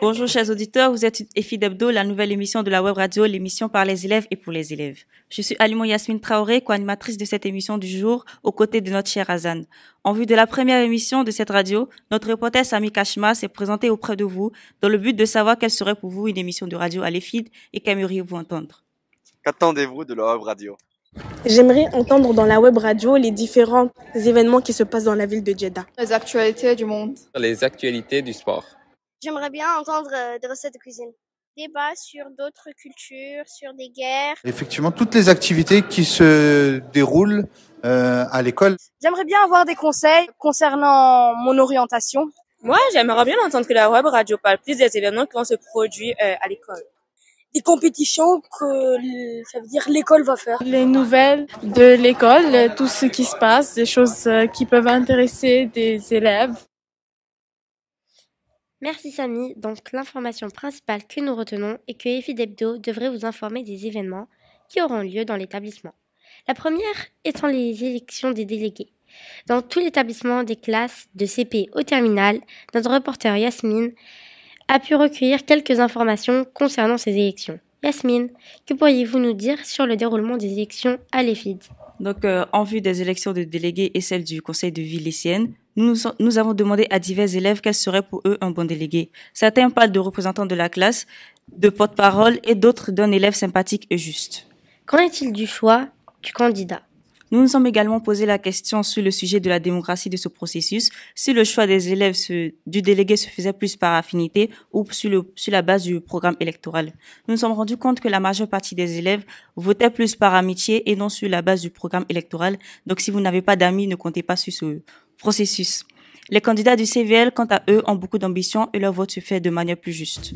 Bonjour chers auditeurs, vous êtes Effie la nouvelle émission de la web radio, l'émission par les élèves et pour les élèves. Je suis Alimo Yasmine Traoré, co-animatrice de cette émission du jour, aux côtés de notre chère Azan. En vue de la première émission de cette radio, notre reporter Sami Kachma s'est présenté auprès de vous dans le but de savoir quelle serait pour vous une émission de radio à l'EFID et qu'aimeriez-vous entendre. Qu'attendez-vous de la web radio J'aimerais entendre dans la web radio les différents événements qui se passent dans la ville de Jeddah. Les actualités du monde. Les actualités du sport. J'aimerais bien entendre euh, des recettes de cuisine. Débats sur d'autres cultures, sur des guerres. Effectivement, toutes les activités qui se déroulent euh, à l'école. J'aimerais bien avoir des conseils concernant mon orientation. Moi, j'aimerais bien entendre que la web radio parle plus des événements qui vont se produire euh, à l'école les compétitions que ça veut dire l'école va faire. Les nouvelles de l'école, tout ce qui se passe, des choses euh, qui peuvent intéresser des élèves. Merci Samy. Donc l'information principale que nous retenons est que Evidebdo devrait vous informer des événements qui auront lieu dans l'établissement. La première étant les élections des délégués. Dans tout l'établissement des classes de CP au terminal, notre reporter Yasmine a pu recueillir quelques informations concernant ces élections. Yasmine, que pourriez-vous nous dire sur le déroulement des élections à l'EFID Donc, euh, en vue des élections de délégués et celles du conseil de ville lycéenne, nous, nous, avons demandé à divers élèves quel serait pour eux un bon délégué. Certains parlent de représentants de la classe, de porte-parole et d'autres d'un élève sympathique et juste. Qu'en est-il du choix du candidat nous nous sommes également posé la question sur le sujet de la démocratie de ce processus, si le choix des élèves du délégué se faisait plus par affinité ou sur, sur la base du programme électoral. Nous nous sommes rendus compte que la majeure partie des élèves votaient plus par amitié et non sur la base du programme électoral. Donc si vous n'avez pas d'amis, ne comptez pas sur ce processus. Les candidats du CVL, quant à eux, ont beaucoup d'ambition et leur vote se fait de manière plus juste.